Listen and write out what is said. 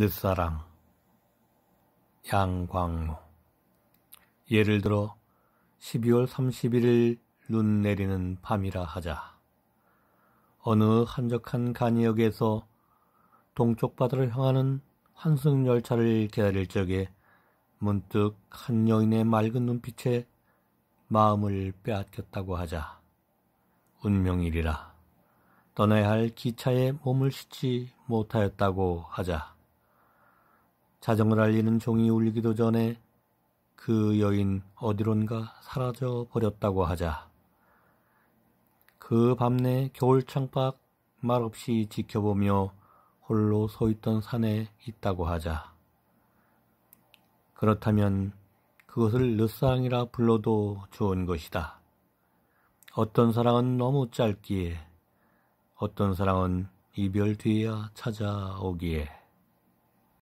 늦사람 양광로 예를 들어 12월 31일 눈 내리는 밤이라 하자. 어느 한적한 간이역에서 동쪽 바다를 향하는 환승 열차를 기다릴 적에 문득 한 여인의 맑은 눈빛에 마음을 빼앗겼다고 하자. 운명이리라. 떠나야 할 기차에 몸을 싣지 못하였다고 하자. 자정을 알리는 종이 울리기도 전에 그 여인 어디론가 사라져 버렸다고 하자 그 밤내 겨울 창밖 말없이 지켜보며 홀로 서 있던 산에 있다고 하자 그렇다면 그것을 르상이라 불러도 좋은 것이다. 어떤 사랑은 너무 짧기에 어떤 사랑은 이별 뒤에야 찾아오기에